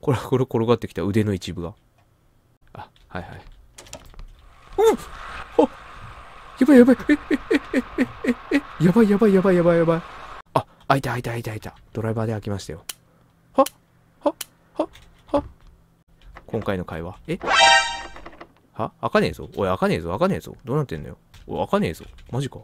これ、コれ転がってきた腕の一部が。あ、はいはい。うんあやばいやばいえええええええやばいやばいやばいやばいやばい。あ、開いた開いた開いた開いた。ドライバーで開きましたよ。はははは今回の会話。えは開かねえぞ。おい、開かねえぞ。開かねえぞ。どうなってんのよ。おい、開かねえぞ。マジか。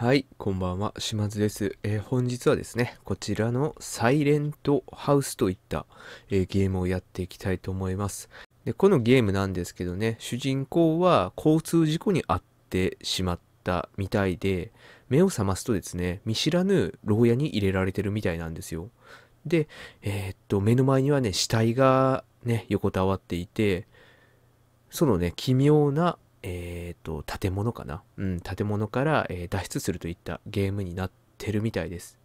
はい、こんばんは、島津です。えー、本日はですね、こちらのサイレントハウスといった、えー、ゲームをやっていきたいと思います。で、このゲームなんですけどね、主人公は交通事故に遭ってしまったみたいで、目を覚ますとですね、見知らぬ牢屋に入れられてるみたいなんですよ。で、えー、っと、目の前にはね、死体がね、横たわっていて、そのね、奇妙なえっ、ー、と、建物かなうん、建物から、え脱出するといったゲームになってるみたいです。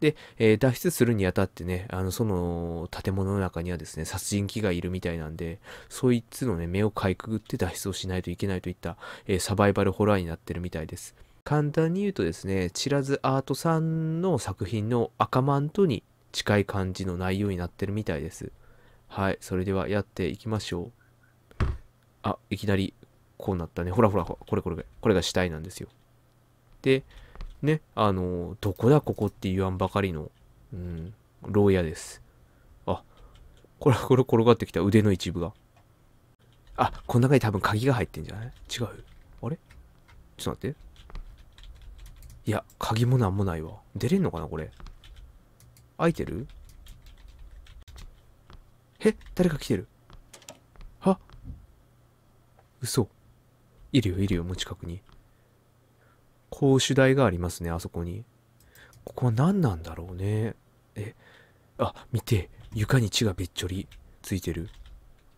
で、え脱出するにあたってね、あの、その建物の中にはですね、殺人鬼がいるみたいなんで、そいつのね、目をかいくぐって脱出をしないといけないといった、えサバイバルホラーになってるみたいです。簡単に言うとですね、チラズアートさんの作品の赤マントに近い感じの内容になってるみたいです。はい、それではやっていきましょう。あ、いきなりこうなったね。ほらほら、これこれ、これが死体なんですよ。で、ね、あの、どこだここって言わんばかりの、うん、牢屋です。あ、これ、これ転がってきた腕の一部が。あ、この中に多分鍵が入ってんじゃない違うあれちょっと待って。いや、鍵もなんもないわ。出れんのかなこれ。開いてるえ誰か来てるは嘘。いるよ、いるよ、もう近くに。講習台がありますね、あそこに。ここは何なんだろうね。え、あ、見て、床に血がべっちょりついてる。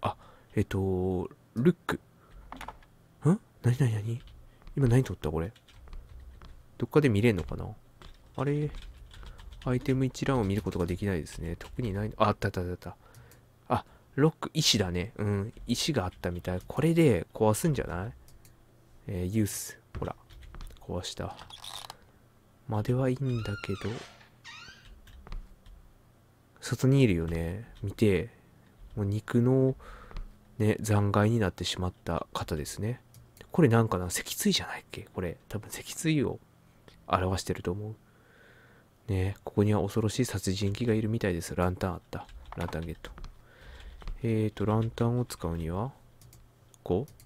あ、えっと、ルック。ん何何何今何撮ったこれ。どっかで見れんのかなあれ、アイテム一覧を見ることができないですね。特にない。あ、あったあったあった。あ、ロック、石だね。うん、石があったみたい。これで壊すんじゃないえー、ユース。ほら、壊した。まではいいんだけど、外にいるよね。見て、もう肉の、ね、残骸になってしまった方ですね。これなんかな、脊椎じゃないっけこれ、多分脊椎を表してると思う。ねここには恐ろしい殺人鬼がいるみたいです。ランタンあった。ランタンゲット。えーと、ランタンを使うには、こう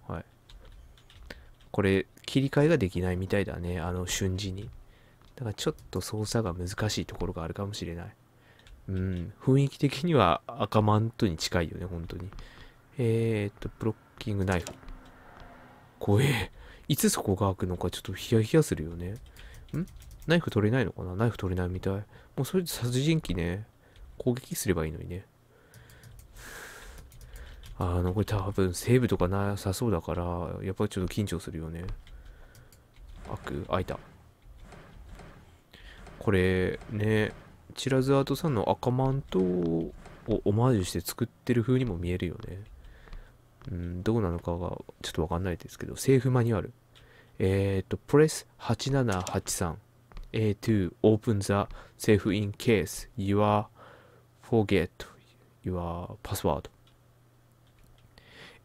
これ、切り替えができないみたいだね。あの、瞬時に。だからちょっと操作が難しいところがあるかもしれない。うん、雰囲気的には赤マントに近いよね、本当に。えー、っと、ブロッキングナイフ。怖え。いつそこが開くのかちょっとヒヤヒヤするよね。んナイフ取れないのかなナイフ取れないみたい。もうそれで殺人鬼ね、攻撃すればいいのにね。あの、これ多分セーブとかなさそうだから、やっぱりちょっと緊張するよね。開く開いた。これね、チラズアートさんの赤マントをオマージュして作ってる風にも見えるよね。うん、どうなのかがちょっとわかんないですけど、セーフマニュアル。えっ、ー、と、プレス 8783A2 open the safe in case you forget your password.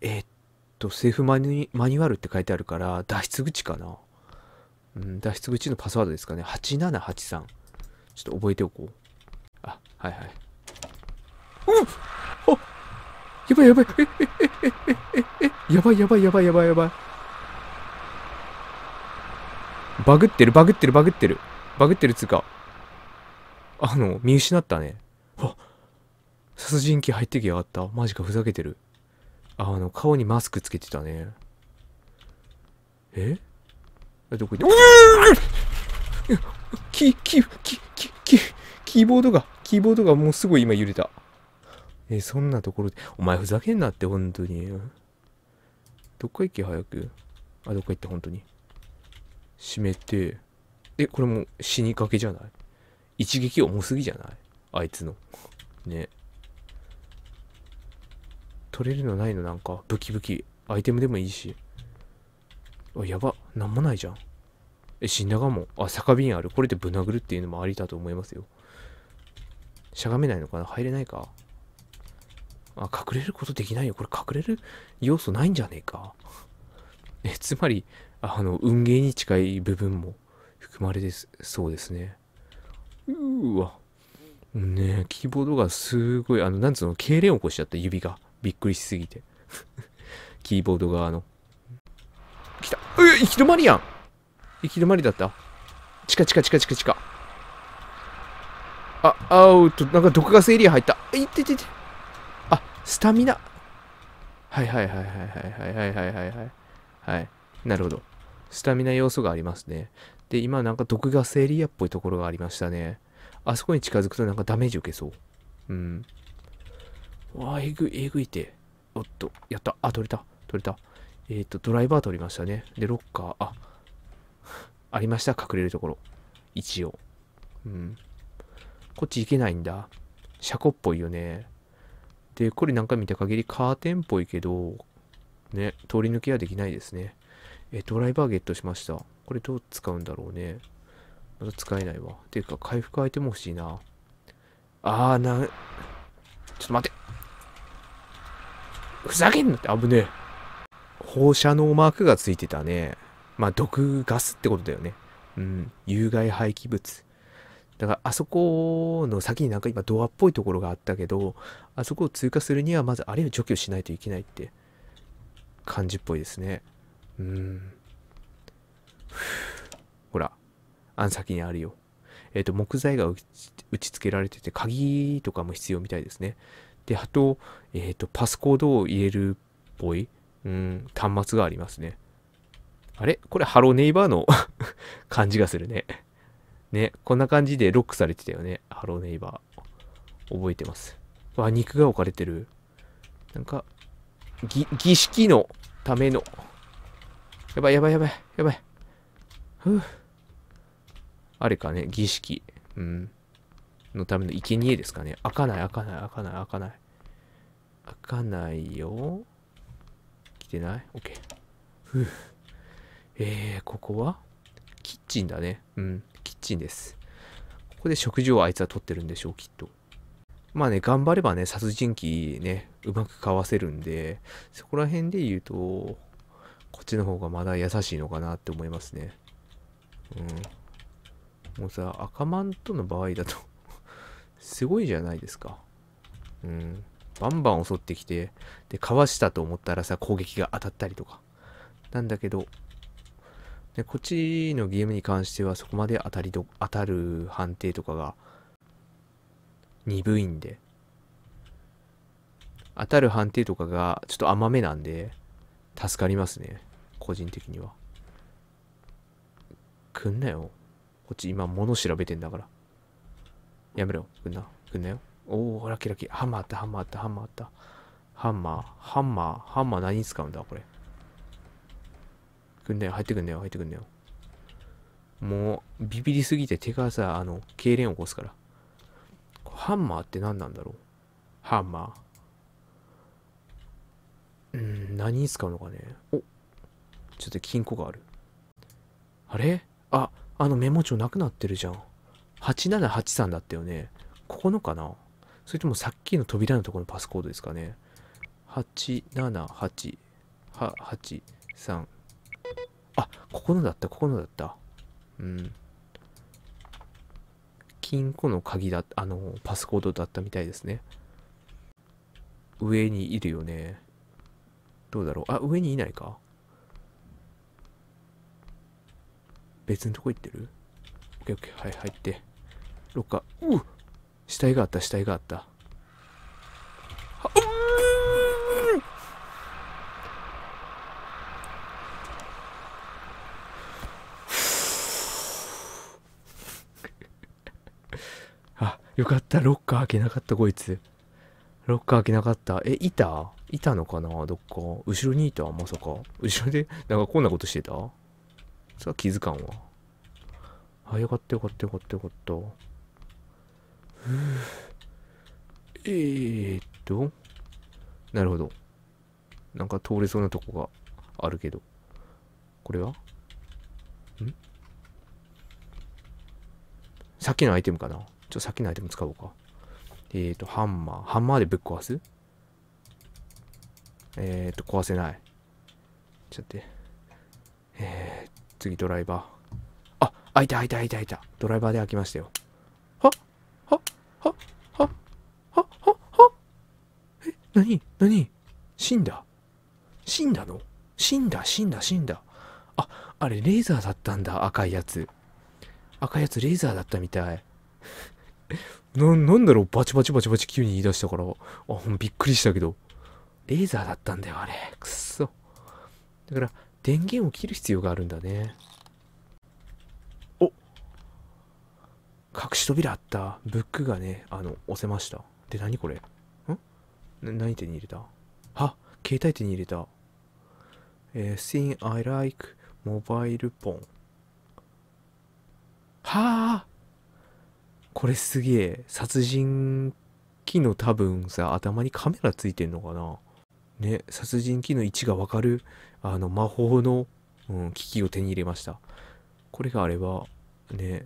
えー、っと、セーフマニュアルって書いてあるから、脱出口かな。うん、脱出口のパスワードですかね。8783。ちょっと覚えておこう。あ、はいはい。うんあやばいやばい。え、え、え、え、え、え、やばいやばいやばいやばいやばい。バグってる、バグってる、バグってる。バグってるつうか。あの、見失ったね。あ殺人鬼入ってきやがった。マジか、ふざけてる。あの、顔にマスクつけてたね。えどこ行ったキ、キ、キ、キ、キ、キーボードが、キーボードがもうすごい今揺れた。え、そんなところで、お前ふざけんなって、本当に。どっか行け、早く。あ、どっか行った、本当に。閉めて、え、これも死にかけじゃない一撃重すぎじゃないあいつの。ね。取れるのないのなんか。ブキブキ。アイテムでもいいし。あ、やば。なんもないじゃん。え、死んだかも。あ、酒瓶ある。これでぶな殴るっていうのもありだと思いますよ。しゃがめないのかな入れないか。あ、隠れることできないよ。これ隠れる要素ないんじゃねえか。え、つまり、あの、運ゲーに近い部分も含まれてそうですね。うーわ。ねえ、キーボードがすごい、あの、なんつうの、痙攣を起こしちゃった、指が。びっくりしすぎて キーボード側の。来た。え、行き止まりやん行き止まりだったチカチカチカチカチカ。あ、あおっと、なんか毒ガスエリア入った。いっててて。あ、スタミナ。はいはいはいはいはいはいはいはいはい。はい。なるほど。スタミナ要素がありますね。で、今なんか毒ガスエリアっぽいところがありましたね。あそこに近づくとなんかダメージ受けそう。うん。わあ、えぐ、えぐいて。おっと、やった。あ、取れた。取れた。えっ、ー、と、ドライバー取りましたね。で、ロッカー、あ、ありました。隠れるところ。一応。うん。こっち行けないんだ。車庫っぽいよね。で、これなんか見た限りカーテンっぽいけど、ね、通り抜けはできないですね。え、ドライバーゲットしました。これどう使うんだろうね。まだ使えないわ。ていうか、回復アイテム欲しいな。あー、な、ちょっと待って。ふざけんなって危ねえ。放射能マークがついてたね。まあ、毒ガスってことだよね。うん。有害廃棄物。だから、あそこの先になんか今ドアっぽいところがあったけど、あそこを通過するにはまずあれを除去しないといけないって感じっぽいですね。うん。ほら、あの先にあるよ。えっ、ー、と、木材が打ち付けられてて、鍵とかも必要みたいですね。で、あと、えっ、ー、と、パスコードを入れるっぽい、うん、端末がありますね。あれこれ、ハローネイバーの 感じがするね。ね、こんな感じでロックされてたよね。ハローネイバー。覚えてます。わ、肉が置かれてる。なんか、ぎ、儀式のための。やばいやばいやばいやばい。ふぅ。あれかね、儀式。うん。のための生贄ですかね。開かない、開かない、開かない、開かない。開かないよ。来てない ?OK。ふぅ。えー、ここはキッチンだね。うん、キッチンです。ここで食事をあいつは取ってるんでしょう、きっと。まあね、頑張ればね、殺人鬼ね、うまくかわせるんで、そこら辺で言うと、こっちの方がまだ優しいのかなって思いますね。うん。もうさ、赤マントの場合だとすごいじゃないですか。うん。バンバン襲ってきて、で、かわしたと思ったらさ、攻撃が当たったりとか。なんだけど、でこっちのゲームに関してはそこまで当たりと、当たる判定とかが鈍いんで、当たる判定とかがちょっと甘めなんで、助かりますね。個人的には。くんなよ。こっち今物調べてんだから。やめろ。作んな。くんなよ。おお、ラッキーラッキー。ハンマーあった、ハンマーあった、ハンマーあった。ハンマー、ハンマー、ハンマー何に使うんだ、これ。くんなよ、入ってくんなよ、入ってくんなよ。もう、ビビりすぎて手がさ、あの、痙攣を起こすから。ハンマーって何なんだろうハンマー。うん、何に使うのかね。おちょっと金庫がある。あれあ、あのメモ帳なくなってるじゃん。8783だったよね。ここのかなそれともさっきの扉のところのパスコードですかね。878、は、83。あ、ここのだった、ここのだった。うん。金庫の鍵だ、あの、パスコードだったみたいですね。上にいるよね。どうだろう。あ、上にいないか。別のとこ行ってる ?OKOK、はい、入って。ロッカー。う死体があった、死体があった。あよかった。ロッカー開けなかった、こいつ。ロッカー開けなかった。え、いたいたのかなどっか。後ろにいたまさか。後ろで、なんかこんなことしてたさあ気づかんわ。あ、よかったよかったよかったよかった。えー、っと、なるほど。なんか通れそうなとこがあるけど。これはんさっきのアイテムかなちょ、さっきのアイテム使おうか。えっ、と、ハンマー。ハンマーでぶっ壊すえっ、と、壊せない。ちょっとえー、次ドライバー。あ、開いた開いた開いた開いた。ドライバーで開きましたよ。はははははっえ、なになに死んだ死んだの死んだ死んだ死んだ。あ、あれレーザーだったんだ、赤いやつ。赤いやつレーザーだったみたい。な、なんだろうバチバチバチバチ急に言い出したから。あ、びっくりしたけど。レーザーだったんだよ、あれ。くっそ。だから、電源を切る必要があるんだね。隠し扉あったブックがね、あの、押せました。で、何これん何手に入れたあ携帯手に入れた。えー、thing I like モバイルポン。はあこれすげえ。殺人鬼の多分さ、頭にカメラついてんのかなね、殺人鬼の位置がわかる、あの、魔法の、うん、機器を手に入れました。これがあれば、ね、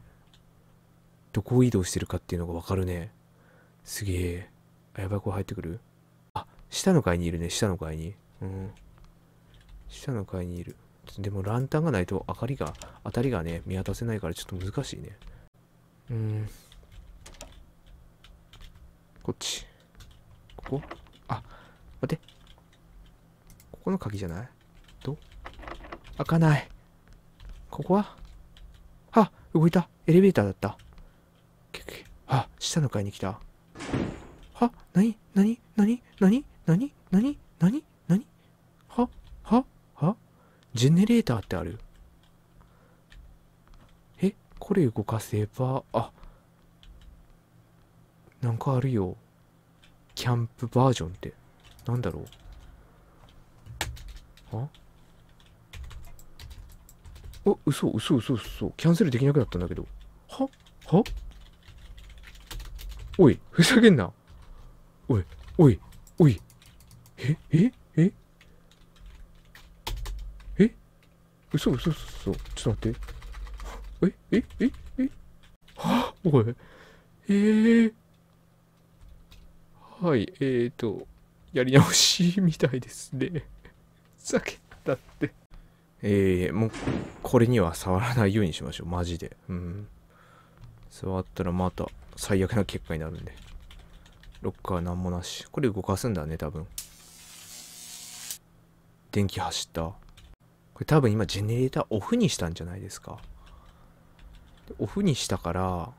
どこ移動してるかっていうのがわかるね。すげえ。あ、やばい、これ入ってくるあ、下の階にいるね、下の階に。うん。下の階にいる。でもランタンがないと明かりが、当たりがね、見渡せないからちょっと難しいね。うん。こっち。ここあ、待って。ここの鍵じゃないど開かない。ここはあ、動いた。エレベーターだった。あ、下の階に来た。はなになになになにはははジェネレーターってあるえこれ動かせば、あ、なんかあるよ。キャンプバージョンって。なんだろうあお、嘘、嘘、嘘、嘘。キャンセルできなくなったんだけど。ははおい、ふざけんな。おい、おい、おい。え、え、ええ嘘嘘嘘嘘。ちょっと待って。え、え、え、えはおい。えー。はい、えーと、やり直しみたいですね。ふざけんなって。えー、もう、これには触らないようにしましょう。マジで。うん。座ったらまた最悪な結果になるんで。ロッカーなんもなし。これ動かすんだね、多分。電気走った。これ多分今ジェネレーターオフにしたんじゃないですか。オフにしたから、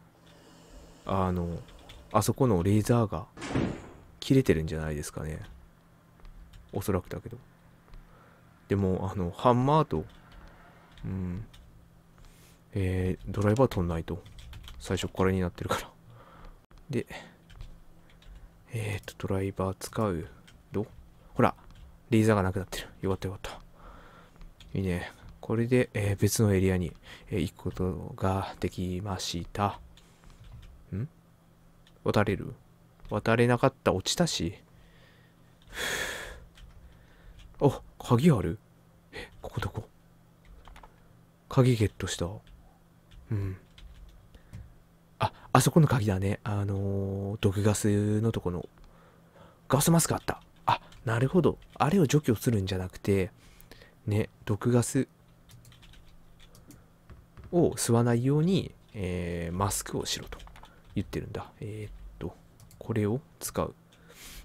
あの、あそこのレーザーが切れてるんじゃないですかね。おそらくだけど。でも、あの、ハンマーと、うん、えー、ドライバー取んないと。最初これになってるから。で、えっ、ー、と、ドライバー使うと、ほら、リーザーがなくなってる。よかったよかった。いいね。これで、えー、別のエリアに、えー、行くことができました。ん渡れる渡れなかった落ちたし。あ、鍵あるえ、ここどこ鍵ゲットした。うん。あそこの鍵だね。あのー、毒ガスのとこの、ガスマスクあった。あ、なるほど。あれを除去するんじゃなくて、ね、毒ガスを吸わないように、えー、マスクをしろと言ってるんだ。えー、っと、これを使う。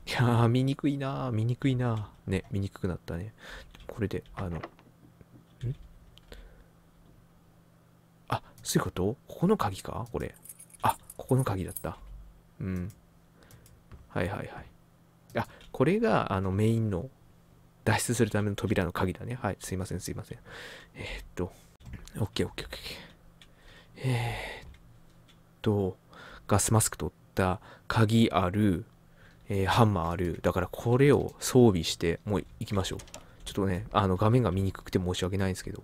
いやー、見にくいなー、見にくいなー。ね、見にくくなったね。これで、あの、んあ、そういうことここの鍵かこれ。ここの鍵だった。うん。はいはいはい。あ、これがあのメインの脱出するための扉の鍵だね。はい、すいませんすいません。えー、っと、OKOKOK。えー、っと、ガスマスク取った、鍵ある、えー、ハンマーある。だからこれを装備して、もう行きましょう。ちょっとね、あの画面が見にくくて申し訳ないんですけど。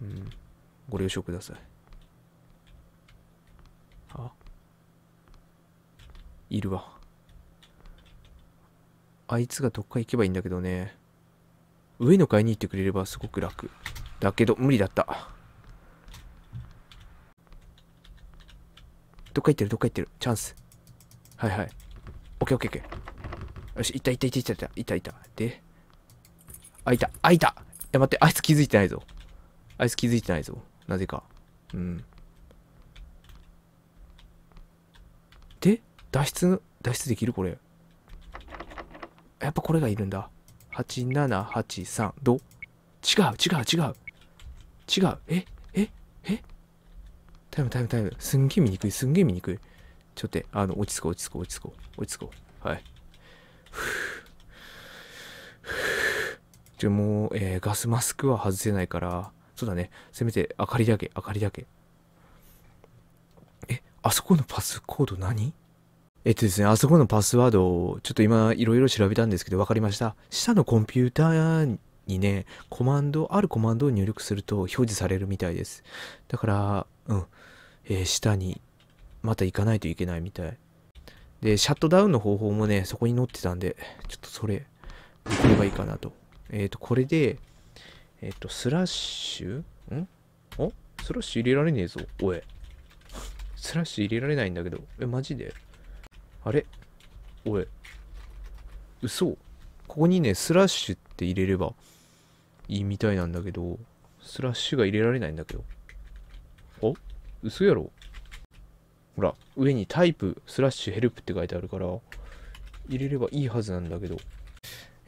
うん、ご了承ください。いるわ。あいつがどっか行けばいいんだけどね。上の階に行ってくれればすごく楽。だけど、無理だった。どっか行ってる、どっか行ってる。チャンス。はいはい。オッケーオッケーオッケー。よし、ったった行った行たた行った。で、あ、いた、あ、いた。いや、待って、あいつ気づいてないぞ。あいつ気づいてないぞ。なぜか。うん。脱出、脱出できるこれ。やっぱこれがいるんだ。8783ど違う違う違う違うえええタイムタイムタイムすんげえ見にくいすんげえ見にくいちょっとあの落ち着こう落ち着こう落ち着こう落ち着こうはいじゃもう、えー、ガスマスクは外せないからそうだねせめて明かりだけ明かりだけえあそこのパスコード何えっとですね、あそこのパスワードをちょっと今いろいろ調べたんですけど分かりました。下のコンピューターにね、コマンド、あるコマンドを入力すると表示されるみたいです。だから、うん、えー、下にまた行かないといけないみたい。で、シャットダウンの方法もね、そこに載ってたんで、ちょっとそれ、行ればいいかなと。えっ、ー、と、これで、えっ、ー、と、スラッシュんおスラッシュ入れられねえぞ、おい。スラッシュ入れられないんだけど。え、マジであれおい。嘘ここにね、スラッシュって入れればいいみたいなんだけど、スラッシュが入れられないんだけど。お嘘やろほら、上にタイプ、スラッシュ、ヘルプって書いてあるから、入れればいいはずなんだけど。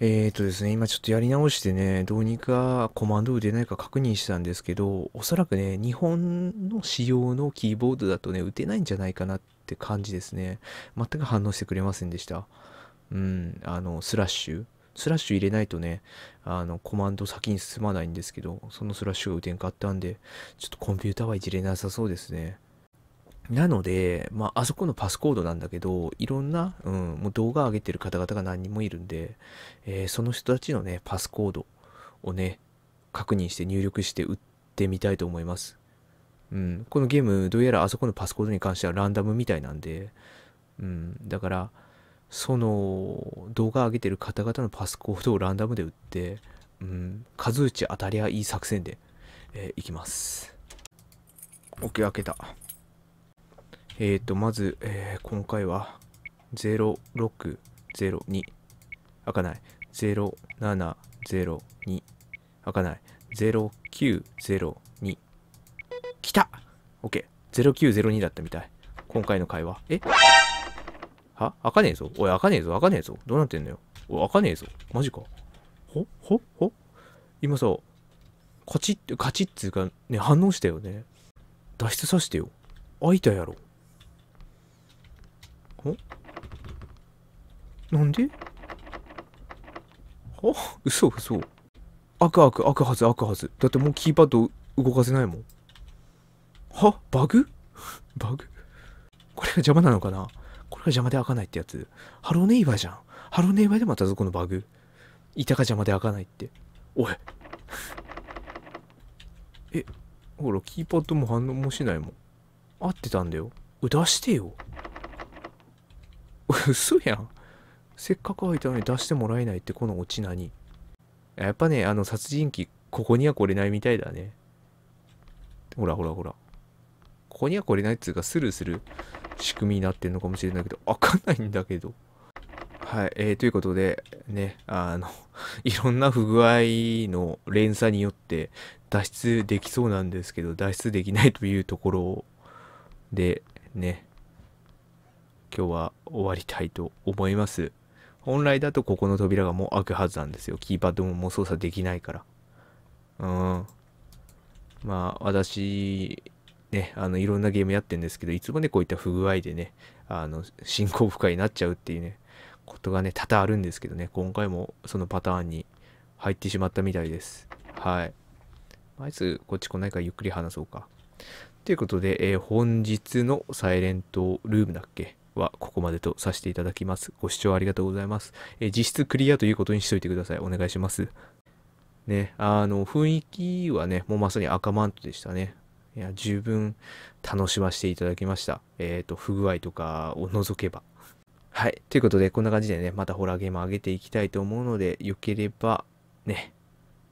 えーとですね、今ちょっとやり直してね、どうにかコマンド打てないか確認したんですけど、おそらくね、日本の仕様のキーボードだとね、打てないんじゃないかなっって感じですね。全く反応してくれませんでした。うん、あの、スラッシュ。スラッシュ入れないとね、あの、コマンド先に進まないんですけど、そのスラッシュが打てんかったんで、ちょっとコンピューターはいじれなさそうですね。なので、まあ、あそこのパスコードなんだけど、いろんな、うん、もう動画上げてる方々が何人もいるんで、えー、その人たちのね、パスコードをね、確認して入力して打ってみたいと思います。うん、このゲームどうやらあそこのパスコードに関してはランダムみたいなんで、うん、だからその動画上げてる方々のパスコードをランダムで打って、うん、数打ち当たりゃいい作戦で、えー、いきます。OK 開けた。えっ、ー、と、まず、えー、今回は0602開かない0702開かない0902来た !OK。0902だったみたい。今回の会話。えは開かねえぞ。おい、開かねえぞ、開かねえぞ。どうなってんのよ。おい、開かねえぞ。マジか。ほほほ今さ、カチッて、カチッつうか、ね、反応したよね。脱出させてよ。開いたやろ。ほなんでは嘘嘘。開く開く、開くはず、開くはず。だってもうキーパッド動かせないもん。はバグバグこれが邪魔なのかなこれが邪魔で開かないってやつ。ハローネイバーじゃん。ハローネイバーでまたぞこのバグ。板が邪魔で開かないって。おい。え、ほら、キーパッドも反応もしないもん。合ってたんだよ。出してよ。嘘やん。せっかく開いたのに出してもらえないってこのオチに。やっぱね、あの殺人鬼、ここには来れないみたいだね。ほらほらほら。ここには来れないっつうか、スルーする仕組みになってるのかもしれないけど、わかんないんだけど。はい、えー、ということで、ね、あの、いろんな不具合の連鎖によって脱出できそうなんですけど、脱出できないというところで、ね、今日は終わりたいと思います。本来だとここの扉がもう開くはずなんですよ。キーパッドももう操作できないから。うん。まあ、私ね、あの、いろんなゲームやってんですけど、いつもね、こういった不具合でね、あの、進行不可になっちゃうっていうね、ことがね、多々あるんですけどね、今回もそのパターンに入ってしまったみたいです。はい。あいつ、こっち来ないからゆっくり話そうか。ということで、えー、本日のサイレントルームだっけはここまでとさせていただきます。ご視聴ありがとうございます。えー、実質クリアということにしといてください。お願いします。ね、あの、雰囲気はね、もうまさに赤マントでしたね。いや、十分楽しませていただきました。えっ、ー、と、不具合とかを除けば。はい。ということで、こんな感じでね、またホラーゲーム上げていきたいと思うので、よければ、ね、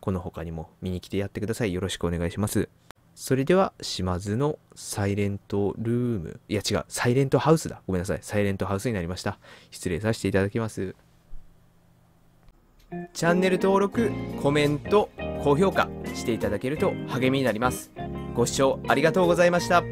この他にも見に来てやってください。よろしくお願いします。それでは、島津のサイレントルーム。いや違う、サイレントハウスだ。ごめんなさい。サイレントハウスになりました。失礼させていただきます。チャンネル登録、コメント、高評価していただけると励みになります。ご視聴ありがとうございました。